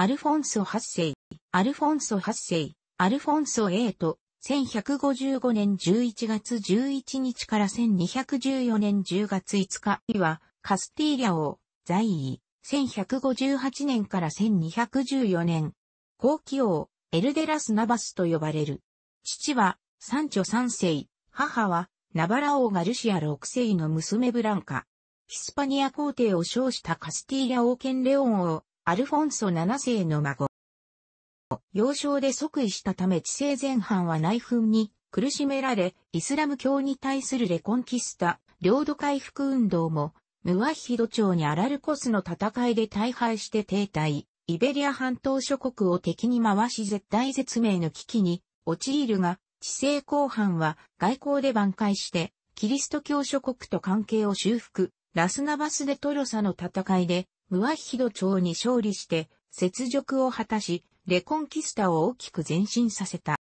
アルフォンソ8世、アルフォンソ8世、アルフォンソ8と、1155年11月11日から1214年10月5日には、カスティーリャ王、在位、1158年から1214年、後期王、エルデラス・ナバスと呼ばれる。父は、サンチョ3世、母は、ナバラ王がルシア6世の娘ブランカ。ヒスパニア皇帝を称したカスティーリャ王権レオン王、アルフォンソ7世の孫。幼少で即位したため治世前半は内紛に苦しめられ、イスラム教に対するレコンキスタ、領土回復運動も、ムワヒド朝にアラルコスの戦いで大敗して停滞、イベリア半島諸国を敵に回し絶対絶命の危機に陥るが、治世後半は外交で挽回して、キリスト教諸国と関係を修復、ラスナバスでトロサの戦いで、ムワッヒド朝に勝利して、雪辱を果たし、レコンキスタを大きく前進させた。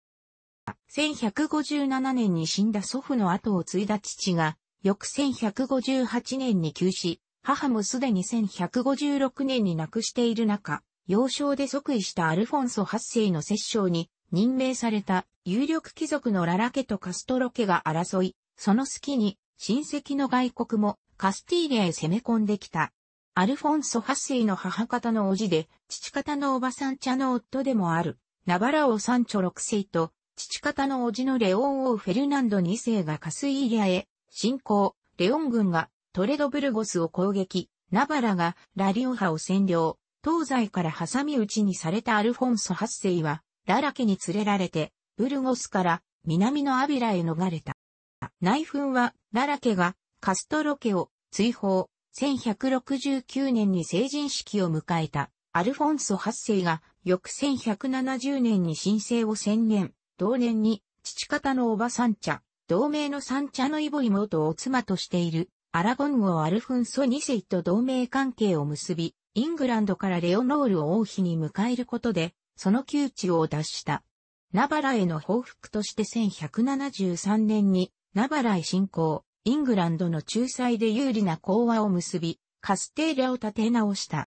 1157年に死んだ祖父の後を継いだ父が、翌1158年に急死、母もすでに1156年に亡くしている中、幼少で即位したアルフォンソ8世の摂政に任命された有力貴族のララ家とカストロ家が争い、その隙に親戚の外国もカスティーリアへ攻め込んできた。アルフォンソ・8世の母方の叔父で、父方のおばさん茶の夫でもある、ナバラオ・サンチョ6世と、父方の叔父のレオン王フェルナンド2世がカスイーリアへ侵攻、レオン軍がトレドブルゴスを攻撃、ナバラがラリオハを占領、東西から挟み撃ちにされたアルフォンソ8世は、ララ家に連れられて、ブルゴスから南のアビラへ逃れた。内紛は、ララ家がカストロ家を追放、1169年に成人式を迎えたアルフォンソ8世が翌1170年に申請を宣言、同年に父方のおばさん茶、同盟の三茶のイボイ元を妻としているアラゴン王アルフォンソ2世と同盟関係を結び、イングランドからレオノールを王妃に迎えることで、その窮地を脱した。ナバラへの報復として1173年にナバラへ侵攻。イングランドの仲裁で有利な講和を結び、カステーラを立て直した。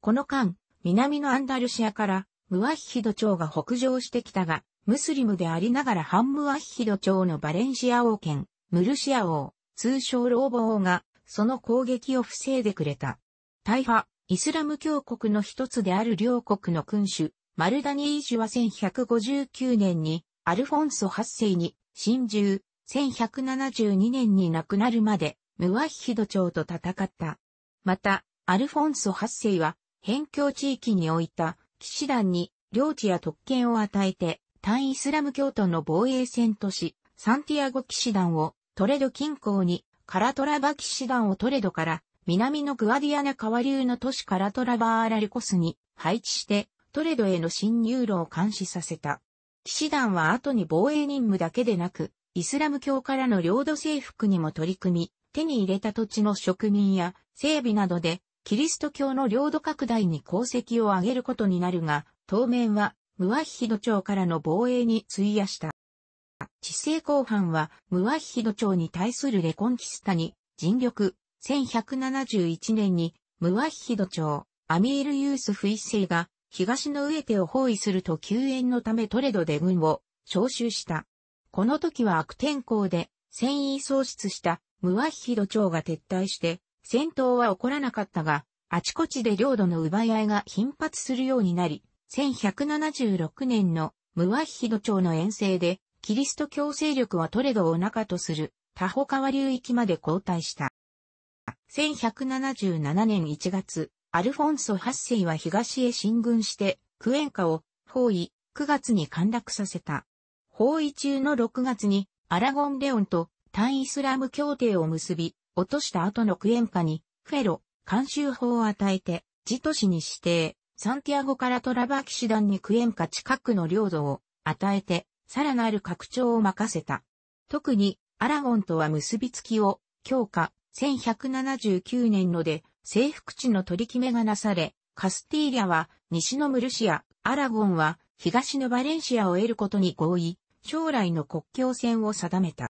この間、南のアンダルシアからムワッヒド朝が北上してきたが、ムスリムでありながらハンムワッヒド朝のバレンシア王権、ムルシア王、通称ローボ王が、その攻撃を防いでくれた。大派、イスラム教国の一つである両国の君主、マルダニージュは1159年に、アルフォンソ8世に、神獣、1172年に亡くなるまで、ムワヒド朝と戦った。また、アルフォンソ8世は、辺境地域に置いた騎士団に領地や特権を与えて、単イスラム教徒の防衛戦とし、サンティアゴ騎士団をトレド近郊に、カラトラバ騎士団をトレドから、南のグアディアナ川流の都市カラトラバーアラルコスに配置して、トレドへの侵入路を監視させた。騎士団は後に防衛任務だけでなく、イスラム教からの領土征服にも取り組み、手に入れた土地の植民や整備などで、キリスト教の領土拡大に功績を挙げることになるが、当面は、ムワヒド朝からの防衛に費やした。地政後半は、ムワヒド朝に対するレコンキスタに、尽力、1171年に、ムワヒド朝、アミール・ユースフ一世が、東の上手を包囲すると救援のためトレドで軍を、招集した。この時は悪天候で戦意喪失したムワヒド町が撤退して戦闘は起こらなかったが、あちこちで領土の奪い合いが頻発するようになり、1176年のムワヒド朝の遠征で、キリスト教勢力はトレドを中とするタホ川流域まで後退した。1177年1月、アルフォンソ8世は東へ進軍して、クエンカを包囲、9月に陥落させた。包囲中の6月にアラゴン・レオンと単イスラム協定を結び、落とした後のクエンカに、フェロ、監修法を与えて、自都市に指定、サンティアゴからトラバー騎士団にクエンカ近くの領土を与えて、さらなる拡張を任せた。特に、アラゴンとは結びつきを強化、1179年ので征服地の取り決めがなされ、カスティーリャは西のムルシア、アラゴンは東のバレンシアを得ることに合意、将来の国境線を定めた。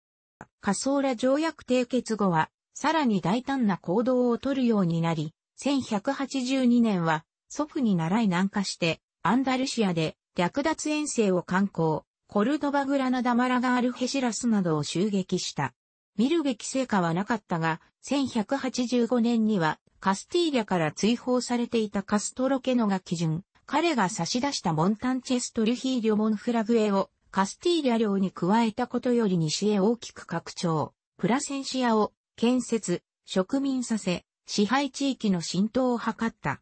カソーラ条約締結後は、さらに大胆な行動を取るようになり、1182年は祖父に習い南下して、アンダルシアで略奪遠征を観光、コルドバグラナダマラガールヘシラスなどを襲撃した。見るべき成果はなかったが、1185年にはカスティーリャから追放されていたカストロケノが基準、彼が差し出したモンタンチェストルヒーリョモンフラグエをカスティーリャ領に加えたことより西へ大きく拡張、プラセンシアを建設、植民させ、支配地域の浸透を図った。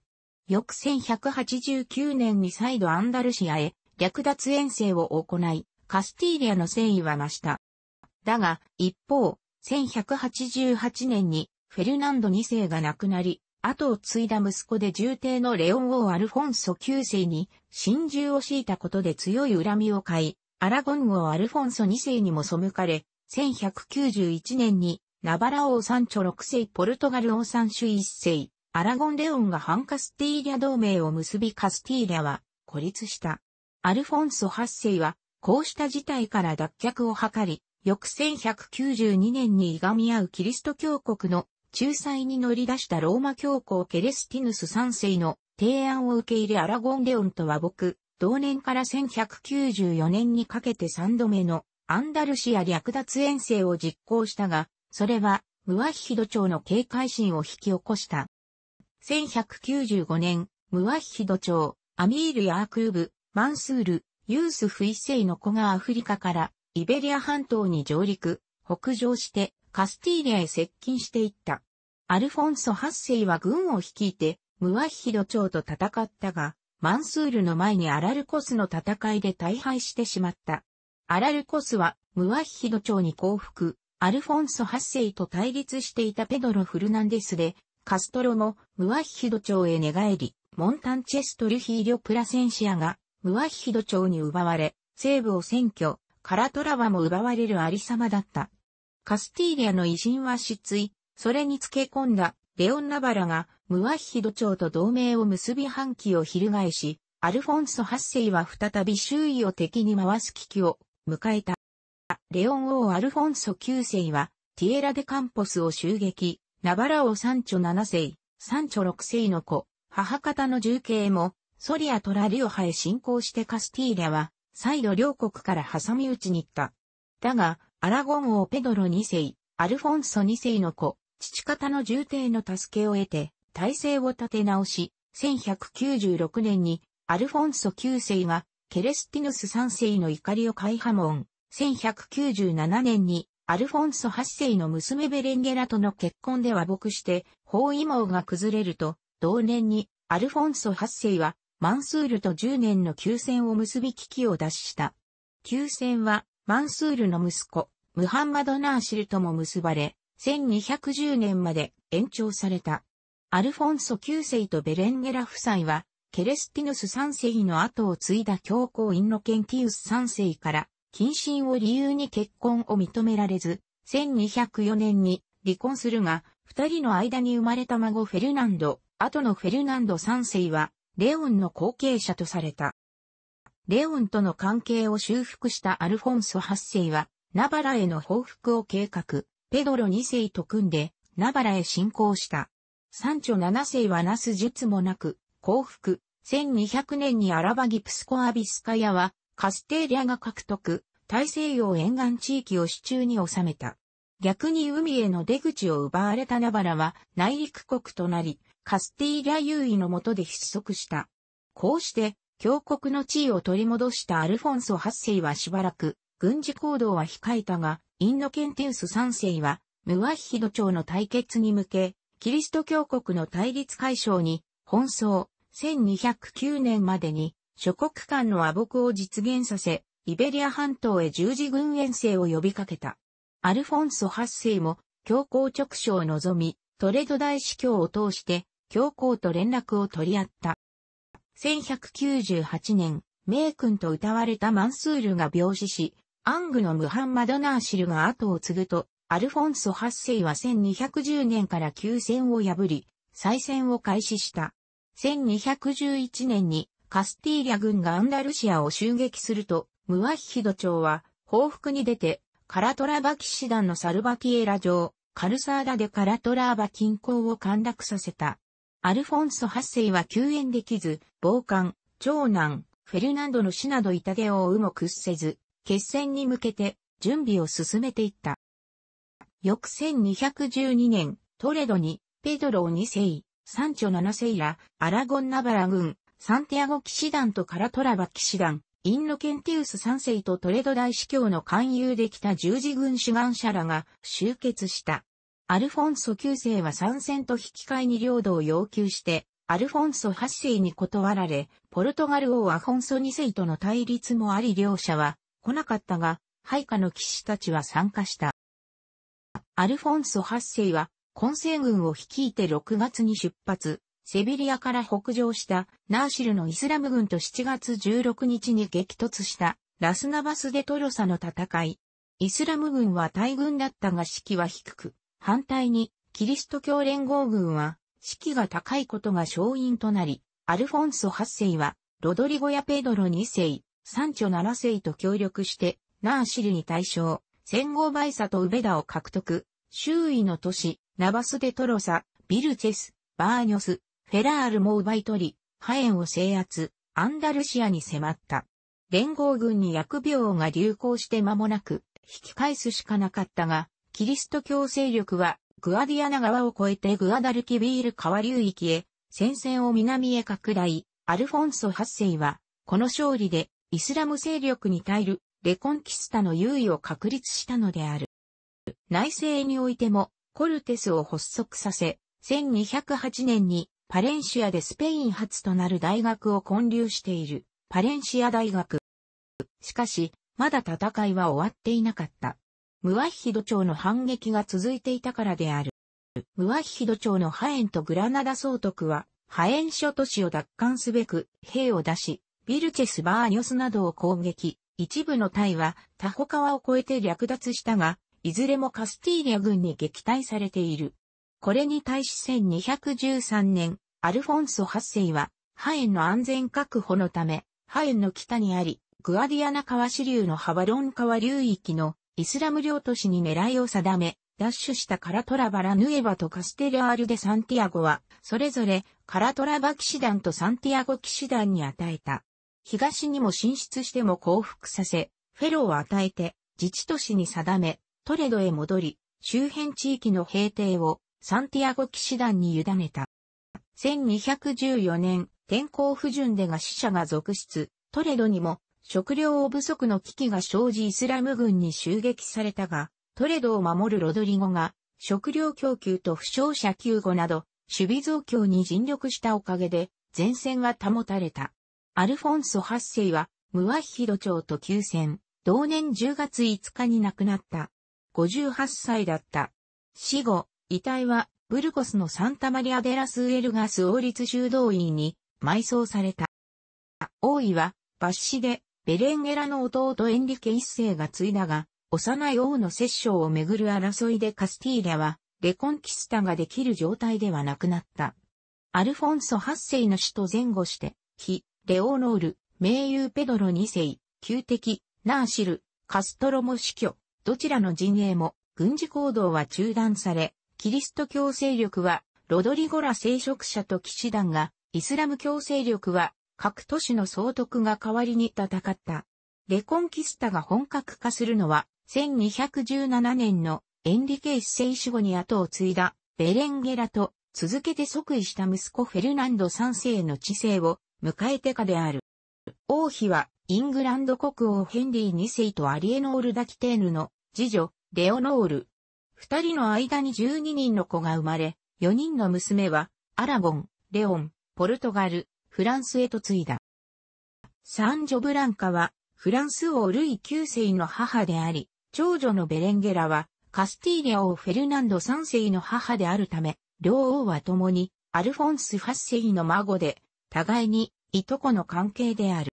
翌1189年に再度アンダルシアへ略奪遠征を行い、カスティーリアの誠意は増した。だが、一方、1188年にフェルナンド2世が亡くなり、後を継いだ息子で重帝のレオン王アルフォンソ9世に神獣を敷いたことで強い恨みを買い、アラゴン王アルフォンソ2世にも背かれ、1191年に、ナバラ王三チョ6世、ポルトガル王三主1世、アラゴンレオンが反カスティーリャ同盟を結びカスティーリャは孤立した。アルフォンソ8世は、こうした事態から脱却を図り、翌1192年にいがみ合うキリスト教国の仲裁に乗り出したローマ教皇ケレスティヌス3世の提案を受け入れアラゴンレオンとは僕、同年から1194年にかけて3度目のアンダルシア略奪遠征を実行したが、それはムワヒド朝の警戒心を引き起こした。1195年、ムワヒド朝、アミール・ヤークーブ、マンスール、ユースフ一世の子がアフリカからイベリア半島に上陸、北上してカスティーリアへ接近していった。アルフォンソ8世は軍を率いてムワヒド朝と戦ったが、マンスールの前にアラルコスの戦いで大敗してしまった。アラルコスは、ムワッヒド朝に降伏、アルフォンソ8世と対立していたペドロ・フルナンデスで、カストロもムワッヒド朝へ寝返り、モンタンチェストルヒーリョ・プラセンシアがムワッヒド朝に奪われ、西部を占拠、カラトラワも奪われるありさまだった。カスティーリアの偉人は失墜、それにつけ込んだレオン・ナバラがムワッヒド朝と同盟を結び反旗を翻し、アルフォンソ8世は再び周囲を敵に回す危機を迎えた。レオン王アルフォンソ9世はティエラ・デ・カンポスを襲撃、ナバラ王三女七7世、三女六6世の子、母方の重慶もソリアトラリオハへ侵攻してカスティーリは再度両国から挟み撃ちに行った。だが、アラゴン王ペドロ2世、アルフォンソ2世の子、父方の重帝の助けを得て、体制を立て直し、1196年にアルフォンソ9世がケレスティヌス3世の怒りを解破門、1197年にアルフォンソ8世の娘ベレンゲラとの結婚で和睦して、包囲網が崩れると、同年にアルフォンソ8世はマンスールと10年の休戦を結び危機を脱した。休戦はマンスールの息子、ムハンマド・ナーシルとも結ばれ、1210年まで延長された。アルフォンソ9世とベレンゲラ夫妻は、ケレスティヌス3世の後を継いだ教皇インロケンティウス3世から、謹慎を理由に結婚を認められず、1204年に離婚するが、二人の間に生まれた孫フェルナンド、後のフェルナンド3世は、レオンの後継者とされた。レオンとの関係を修復したアルフォンソ8世は、ナバラへの報復を計画。ペドロ2世と組んで、ナバラへ侵攻した。三ン七7世はなす術もなく、降伏。1200年にアラバギプスコアビスカヤは、カステーリャが獲得、大西洋沿岸地域を支柱に収めた。逆に海への出口を奪われたナバラは内陸国となり、カステーリャ優位の下で失速した。こうして、峡谷の地位を取り戻したアルフォンソ8世はしばらく、軍事行動は控えたが、インノケンテウス三世は、ムワヒヒド朝の対決に向け、キリスト教国の対立解消に、奔走、1209年までに、諸国間の和睦を実現させ、イベリア半島へ十字軍遠征を呼びかけた。アルフォンソ八世も、教皇直書を望み、トレド大司教を通して、教皇と連絡を取り合った。1198年、名君と歌われたマンスールが病死し、アングのムハンマド・ナーシルが後を継ぐと、アルフォンソ8世は1210年から休戦を破り、再戦を開始した。1211年にカスティーリャ軍がアンダルシアを襲撃すると、ムワヒヒド朝は報復に出て、カラトラバ騎士団のサルバキエラ城、カルサーダでカラトラーバ近郊を陥落させた。アルフォンソ8世は救援できず、暴漢、長男、フェルナンドの死など痛手を負うも屈せず、決戦に向けて準備を進めていった。翌1212年、トレドに、ペドロを2世、サンチョ7世ら、アラゴンナバラ軍、サンティアゴ騎士団とカラトラバ騎士団、インノケンティウス3世とトレド大司教の勧誘できた十字軍志願者らが集結した。アルフォンソ9世は参戦と引き換えに領土を要求して、アルフォンソ8世に断られ、ポルトガル王アフォンソ2世との対立もあり両者は来なかったが、配下の騎士たちは参加した。アルフォンソ8世は、混成軍を率いて6月に出発、セビリアから北上したナーシルのイスラム軍と7月16日に激突したラスナバスでトロサの戦い。イスラム軍は大軍だったが士気は低く、反対にキリスト教連合軍は士気が高いことが勝因となり、アルフォンソ8世はロドリゴやペドロ2世、三頂七世と協力して、ナーシルに対象、戦後バイサとウベダを獲得、周囲の都市、ナバスデトロサ、ビルチェス、バーニョス、フェラールも奪い取り、ハエンを制圧、アンダルシアに迫った。連合軍に薬病が流行して間もなく、引き返すしかなかったが、キリスト教勢力は、グアディアナ川を越えてグアダルキビール川流域へ、戦線を南へ拡大、アルフォンソ8世は、この勝利で、イスラム勢力に耐えるレコンキスタの優位を確立したのである。内政においてもコルテスを発足させ、1208年にパレンシアでスペイン初となる大学を建立しているパレンシア大学。しかし、まだ戦いは終わっていなかった。ムワヒド朝の反撃が続いていたからである。ムワヒド朝のハエンとグラナダ総督は、ハエン諸都市を奪還すべく兵を出し、ビルチェスバーニョスなどを攻撃、一部の隊はタホ川を越えて略奪したが、いずれもカスティーリャ軍に撃退されている。これに対し1213年、アルフォンソ8世は、ハエンの安全確保のため、ハエンの北にあり、グアディアナ川支流のハバロン川流域のイスラム領都市に狙いを定め、ダッシュしたカラトラバラヌエバとカステラールデ・サンティアゴは、それぞれカラトラバ騎士団とサンティアゴ騎士団に与えた。東にも進出しても降伏させ、フェロを与えて、自治都市に定め、トレドへ戻り、周辺地域の平定をサンティアゴ騎士団に委ねた。1214年、天候不順でが死者が続出、トレドにも食料不足の危機が生じイスラム軍に襲撃されたが、トレドを守るロドリゴが食料供給と負傷者救護など守備増強に尽力したおかげで前線は保たれた。アルフォンソ8世は、ムワヒド朝と休戦、同年10月5日に亡くなった。58歳だった。死後、遺体は、ブルコスのサンタマリア・デラス・ウエルガス王立修道院に埋葬された。王位は、抜死で、ベレンゲラの弟エンリケ一世が継いだが、幼い王の摂政をめぐる争いでカスティーリャは、レコンキスタができる状態ではなくなった。アルフォンソ8世の死と前後して、非レオノール、名優ペドロ2世、旧敵、ナーシル、カストロも死去、どちらの陣営も軍事行動は中断され、キリスト教勢力はロドリゴラ聖職者と騎士団が、イスラム教勢力は各都市の総督が代わりに戦った。レコンキスタが本格化するのは、1217年のエンリケイス聖死後に後を継いだベレンゲラと続けて即位した息子フェルナンド3世の知性を迎えてかである。王妃は、イングランド国王ヘンリー2世とアリエノール・ダキテーヌの次女、レオノール。二人の間に12人の子が生まれ、4人の娘は、アラゴン、レオン、ポルトガル、フランスへと継いだ。サンジョブランカは、フランス王ルイ9世の母であり、長女のベレンゲラは、カスティーレ王フェルナンド3世の母であるため、両王は共に、アルフォンス8世の孫で、互いに、いとこの関係である。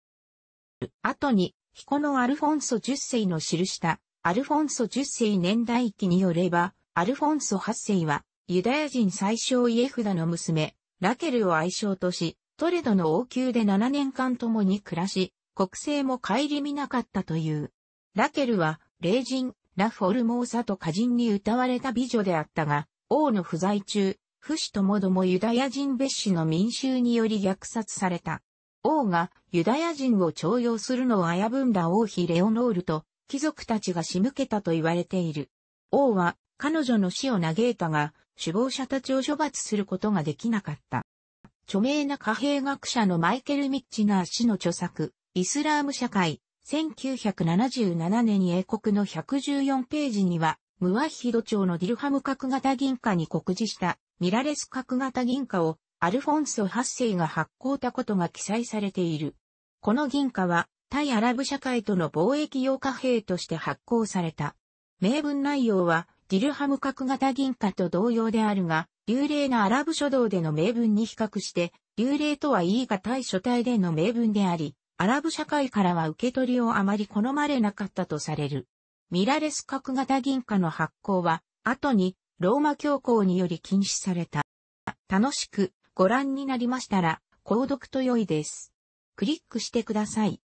後に、彦のアルフォンソ10世の記した、アルフォンソ10世年代記によれば、アルフォンソ8世は、ユダヤ人最小イエフダの娘、ラケルを愛称とし、トレドの王宮で7年間共に暮らし、国政も顧みなかったという。ラケルは、霊人、ラフォルモーサと歌人に歌われた美女であったが、王の不在中、不死ともどもユダヤ人別死の民衆により虐殺された。王がユダヤ人を徴用するのを危ぶんだ王妃レオノールと貴族たちが仕向けたと言われている。王は彼女の死を嘆いたが、首謀者たちを処罰することができなかった。著名な貨幣学者のマイケル・ミッチナー氏の著作、イスラーム社会、1977年に英国の114ページには、ムワヒド朝のディルハム角型銀貨に告示したミラレス角型銀貨をアルフォンソ8世が発行たことが記載されている。この銀貨は対アラブ社会との貿易用貨幣として発行された。名文内容はディルハム角型銀貨と同様であるが、流麗なアラブ書道での名文に比較して、流麗とは言い難い書体での名文であり、アラブ社会からは受け取りをあまり好まれなかったとされる。ミラレス角型銀貨の発行は、後にローマ教皇により禁止された。楽しくご覧になりましたら、購読と良いです。クリックしてください。